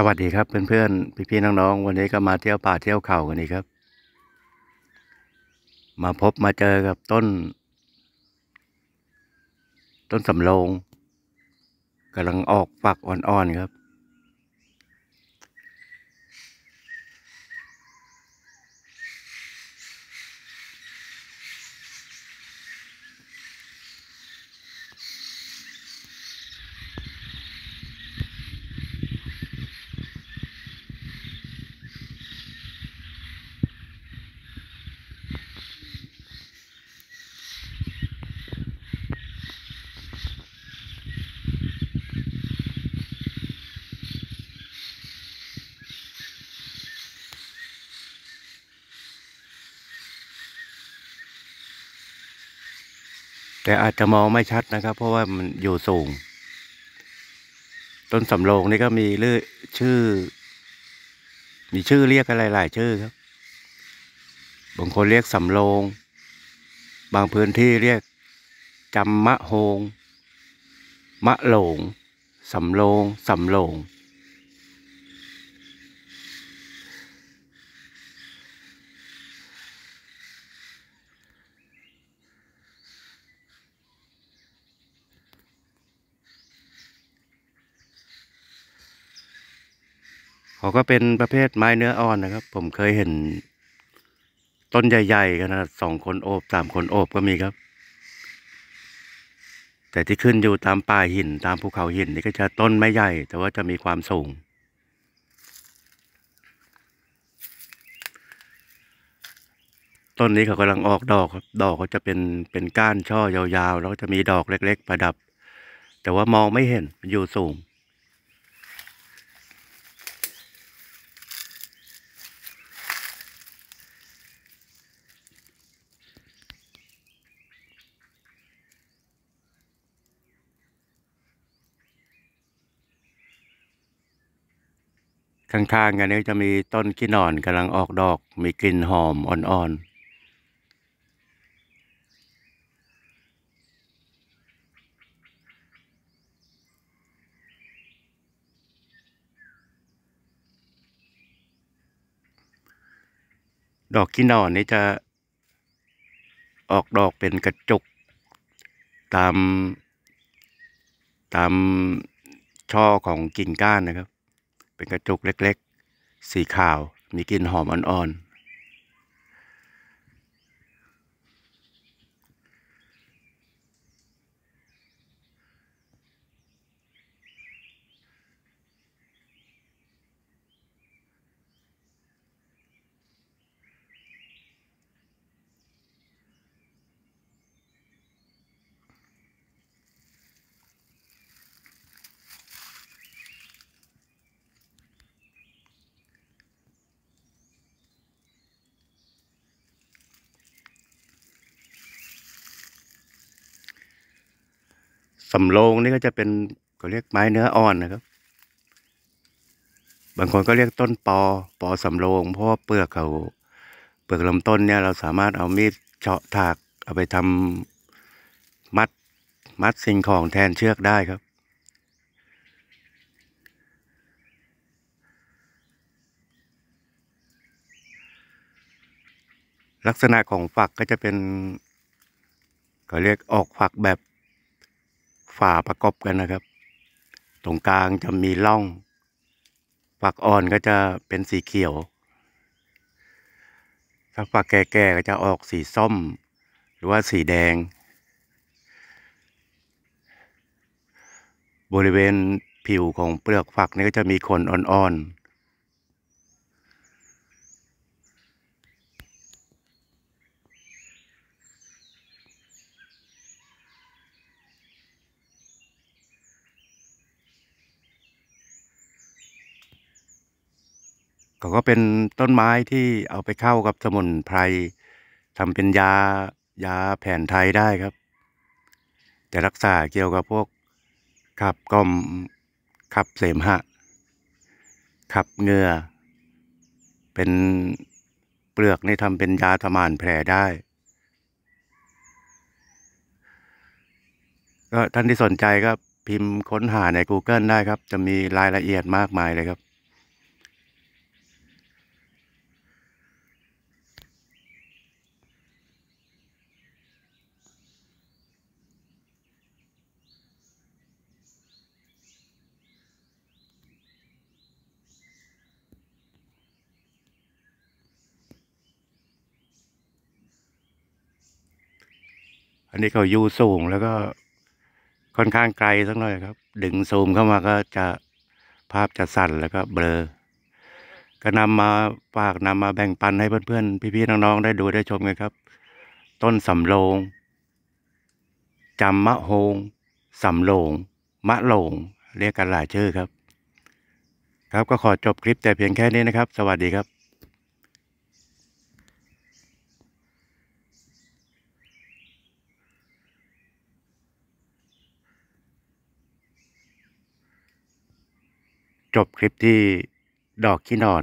สวัสดีครับเพื่อนๆ พี่ๆน้องๆ วันนี้ก็มาเที่ยวป่าเที่ยวเขากันอีกครับ มาพบมาเจอกับต้น ต้นสำโรงกำลังออกฝักอ่อนๆครับแต่อาจจะมองไม่ชัดนะครับ เพราะว่ามันอยู่สูง ต้นสำโรงนี่ก็มีเลื่อชื่อ มีชื่อเรียกอะไรหลายชื่อครับ บางคนเรียกสำโรง บางพื้นที่เรียกจำมะโฮงมะโหลงสำโรงสำโรงเขาก็เป็นประเภทไม้เนื้ออ่อนนะครับ ผมเคยเห็นต้นใหญ่ๆขนาดสองคนโอบสามคนโอบก็มีครับ แต่ที่ขึ้นอยู่ตามป่าหินตามภูเขาหินนี่ก็จะต้นไม่ใหญ่ แต่ว่าจะมีความสูง ต้นนี้เขากำลังออกดอกครับดอกเขาจะเป็นเป็นก้านช่อยาวๆ แล้วก็จะมีดอกเล็กๆประดับ แต่ว่ามองไม่เห็นอยู่สูงข้างๆกันนี้จะมีต้นขี้นอนกำลังออกดอกมีกลิ่นหอมอ่อนๆ ดอกขี้นอนนี่จะออกดอกเป็นกระจุกตามตามช่อของกิ่งก้านนะครับเป็นกระจุกเล็กๆ สีขาว มีกลิ่นหอมอ่อนสำโรงนี่ก็จะเป็นก็เรียกไม้เนื้ออ่อนนะครับ บางคนก็เรียกต้นปอ ปอสำโรงเพราะว่าเปลือกเขาเปลือกลำต้นเนี่ยเราสามารถเอามีดเฉาะถากเอาไปทำมัด มัดสิ่งของแทนเชือกได้ครับ ลักษณะของฝักก็จะเป็นก็เรียกออกฝักแบบฝ่าประกอบกันนะครับ ตรงกลางจะมีร่องฝักอ่อนก็จะเป็นสีเขียวถ้าฝักแก่ๆก็จะออกสีส้ม หรือว่าสีแดง บริเวณผิวของเปลือกฝักนี่ก็จะมีขนอ่อนๆเขาก็เป็นต้นไม้ที่เอาไปเข้ากับสมุนไพรทำเป็นยายาแผนไทยได้ครับจะรักษาเกี่ยวกับพวกขับกลมขับเสมหะ ขับเงือเป็นเปลือกนี่ทำเป็นยาทมานแผลได้ ก็ท่านที่สนใจก็พิมพ์ค้นหาใน Google ได้ครับ จะมีรายละเอียดมากมายเลยครับอันนี้เขายูสูงแล้วก็ค่อนข้างไกลสักหน่อยครับ ดึงซูมเข้ามาก็จะภาพจะสั่นแล้วก็เบลอก็นำมาฝากนำมาแบ่งปันให้เพื่อนๆพี่ๆน้องๆได้ดูได้ชมกันครับ ต้นสำโรงจำมะโฮงสำโรงมะโลง เรียกกันหลายชื่อครับ ครับก็ขอจบคลิปแต่เพียงแค่นี้นะครับ สวัสดีครับจบคลิปที่ ดอกขี้นอน